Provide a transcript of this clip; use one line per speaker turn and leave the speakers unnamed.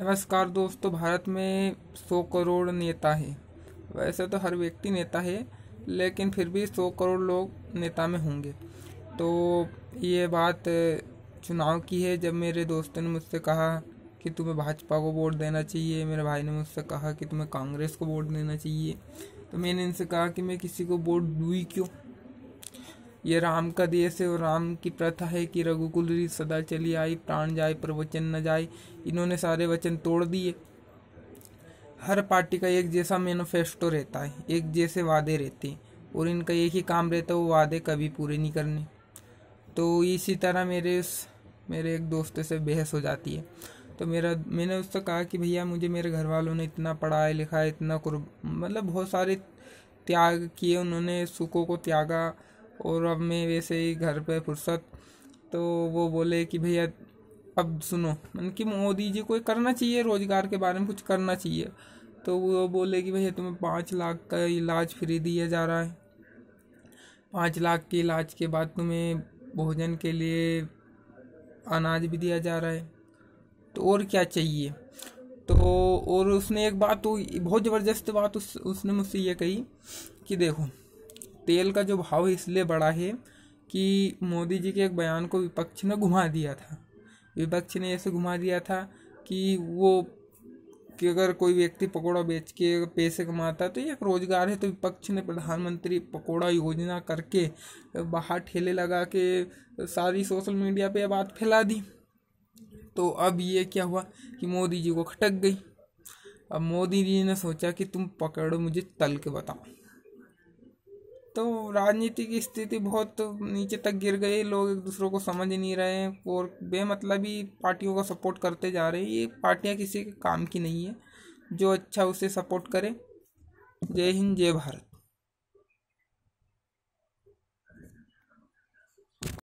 नमस्कार दोस्तों तो भारत में सौ करोड़ नेता है वैसे तो हर व्यक्ति नेता है लेकिन फिर भी सौ करोड़ लोग नेता में होंगे तो ये बात चुनाव की है जब मेरे दोस्तों ने मुझसे कहा कि तुम्हें भाजपा को वोट देना चाहिए मेरे भाई ने मुझसे कहा कि तुम्हें कांग्रेस को वोट देना चाहिए तो मैंने इनसे कहा कि मैं किसी को वोट दूँ ही क्यों ये राम का देश है और राम की प्रथा है कि रघुकुल रीत सदा चली आई प्राण जाए प्रवचन न जाए इन्होंने सारे वचन तोड़ दिए हर पार्टी का एक जैसा मैनोफेस्टो रहता है एक जैसे वादे रहते हैं और इनका एक ही काम रहता है वो वादे कभी पूरे नहीं करने तो इसी तरह मेरे मेरे एक दोस्त से बहस हो जाती है तो मेरा मैंने उससे कहा कि भैया मुझे मेरे घर वालों ने इतना पढ़ाया लिखा इतना मतलब बहुत सारे त्याग किए उन्होंने सुखों को त्यागा और अब मैं वैसे ही घर पे फुर्सत तो वो बोले कि भैया अब सुनो मन कि मोदी जी को करना चाहिए रोज़गार के बारे में कुछ करना चाहिए तो वो बोले कि भैया तुम्हें पाँच लाख का इलाज फ्री दिया जा रहा है पाँच लाख के इलाज के बाद तुम्हें भोजन के लिए अनाज भी दिया जा रहा है तो और क्या चाहिए तो और उसने एक बात तो बहुत ज़बरदस्त बात उस उसने मुझसे ये कही कि देखो तेल का जो भाव इसलिए बढ़ा है कि मोदी जी के एक बयान को विपक्ष ने घुमा दिया था विपक्ष ने ऐसे घुमा दिया था कि वो कि अगर कोई व्यक्ति पकौड़ा बेच के पैसे कमाता है तो ये एक रोजगार है तो विपक्ष ने प्रधानमंत्री पकौड़ा योजना करके बाहर ठेले लगा के सारी सोशल मीडिया पे बात फैला दी तो अब ये क्या हुआ कि मोदी जी को खटक गई अब मोदी जी ने सोचा कि तुम पकड़ो मुझे तल के बताओ तो राजनीति की स्थिति बहुत नीचे तक गिर गई लोग एक दूसरों को समझ नहीं रहे हैं और बेमतलबी पार्टियों का सपोर्ट करते जा रहे हैं ये पार्टियाँ किसी के काम की नहीं है जो अच्छा उसे सपोर्ट करे जय हिंद जय भारत